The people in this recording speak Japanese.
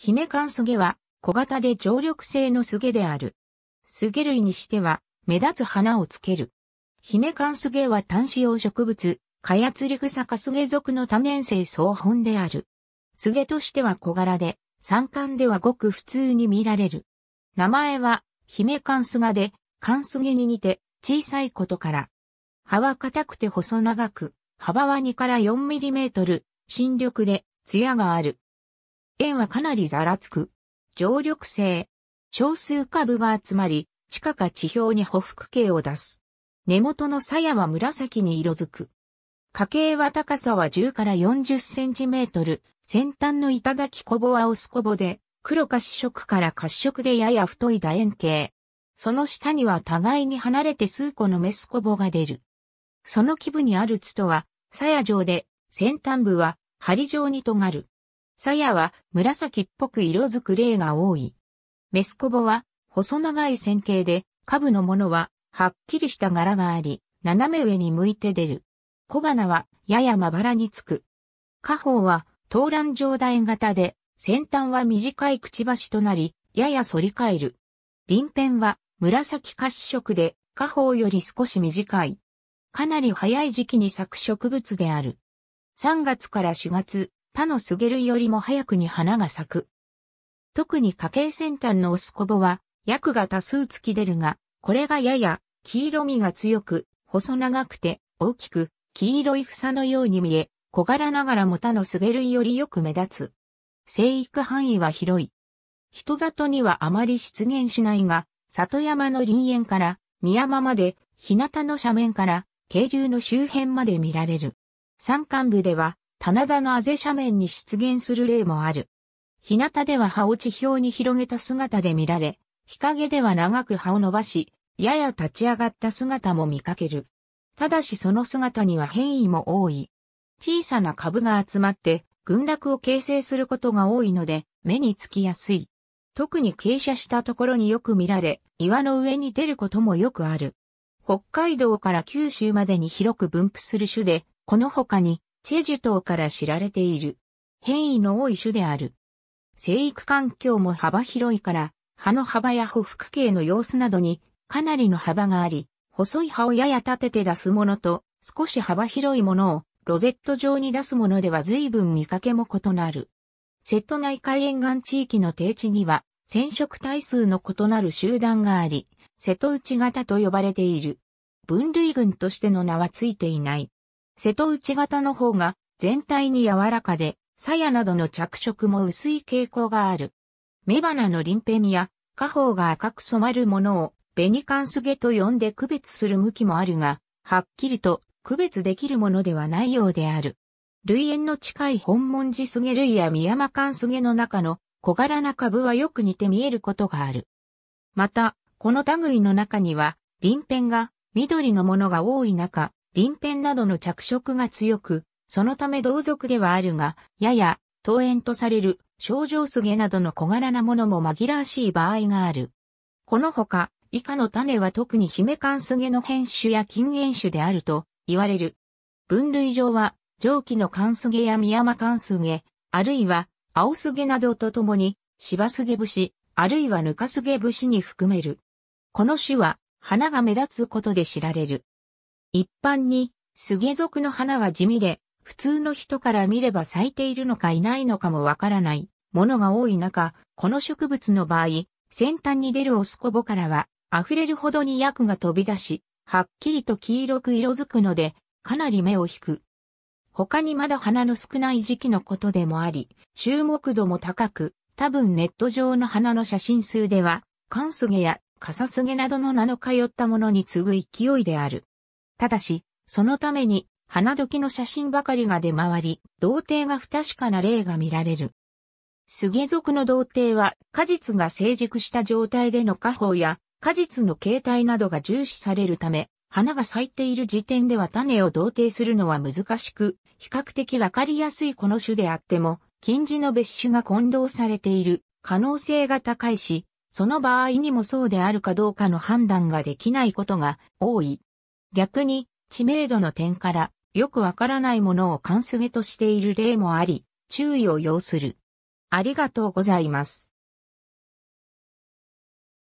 姫ンスゲは小型で常緑性のスゲである。スゲ類にしては目立つ花をつける。姫ンスゲは単子葉植物、カヤツリグサカスゲ属の多年生草本である。スゲとしては小柄で、山間ではごく普通に見られる。名前は、姫ンスガで、ンスゲに似て、小さいことから。葉は硬くて細長く、幅は2から4ミリメートル、新緑で、艶がある。円はかなりざらつく。常緑性。少数株が集まり、地下か地表に匍匐形を出す。根元の鞘は紫に色づく。家系は高さは10から40センチメートル、先端の頂小ぼはオス小ぼで、黒褐色から褐色でやや太い楕円形。その下には互いに離れて数個のメスコボが出る。その基部にあるツトは、鞘状で、先端部は針状に尖る。鞘は紫っぽく色づく例が多い。メスコボは細長い線形で、下部のものははっきりした柄があり、斜め上に向いて出る。小花はややまばらにつく。花砲は東蘭状大型で、先端は短いくちばしとなり、やや反り返る。鱗片は紫褐色で、花砲より少し短い。かなり早い時期に咲く植物である。3月から4月、他のスゲルよりも早くに花が咲く。特に家系先端のオスコボは、薬が多数突き出るが、これがやや黄色みが強く、細長くて大きく、黄色い房のように見え、小柄ながらも他のスゲ類よりよく目立つ。生育範囲は広い。人里にはあまり出現しないが、里山の林園から宮山まで、日向の斜面から渓流の周辺まで見られる。山間部では棚田のあぜ斜面に出現する例もある。日向では葉を地表に広げた姿で見られ、日陰では長く葉を伸ばし、やや立ち上がった姿も見かける。ただしその姿には変異も多い。小さな株が集まって群落を形成することが多いので目につきやすい。特に傾斜したところによく見られ、岩の上に出ることもよくある。北海道から九州までに広く分布する種で、この他にチェジュ島から知られている。変異の多い種である。生育環境も幅広いから、葉の幅や歩服形の様子などにかなりの幅があり、細い葉をやや立てて出すものと、少し幅広いものをロゼット状に出すものでは随分見かけも異なる。セット内海沿岸地域の低地には、染色体数の異なる集団があり、瀬戸内型と呼ばれている。分類群としての名はついていない。瀬戸内型の方が全体に柔らかで、鞘などの着色も薄い傾向がある。雌花の鱗辺や、花苞が赤く染まるものを、紅冠ゲと呼んで区別する向きもあるが、はっきりと区別できるものではないようである。類縁の近い本文字ゲ類やカン冠ゲの中の小柄な株はよく似て見えることがある。また、この類の中には、鱗辺が緑のものが多い中、鱗片などの着色が強く、そのため同族ではあるが、やや、桃園とされる、症状すげなどの小柄なものも紛らわしい場合がある。このほか、以下の種は特に姫冠すげの変種や禁煙種であると言われる。分類上は、蒸気の冠すげや宮間缶すげ、あるいは、青すげなどとともに、芝すげ節、あるいはぬかすげ節に含める。この種は、花が目立つことで知られる。一般に、スゲ属の花は地味で、普通の人から見れば咲いているのかいないのかもわからないものが多い中、この植物の場合、先端に出るオスコボからは、溢れるほどに薬が飛び出し、はっきりと黄色く色づくので、かなり目を引く。他にまだ花の少ない時期のことでもあり、注目度も高く、多分ネット上の花の写真数では、カンスゲやカサスゲなどの名の通ったものに次ぐ勢いである。ただし、そのために、花時の写真ばかりが出回り、童貞が不確かな例が見られる。スゲ族の童貞は、果実が成熟した状態での花法や、果実の形態などが重視されるため、花が咲いている時点では種を同定するのは難しく、比較的わかりやすいこの種であっても、近似の別種が混同されている可能性が高いし、その場合にもそうであるかどうかの判断ができないことが多い。逆に、知名度の点から、よくわからないものを関数げとしている例もあり、注意を要する。ありがとうございます。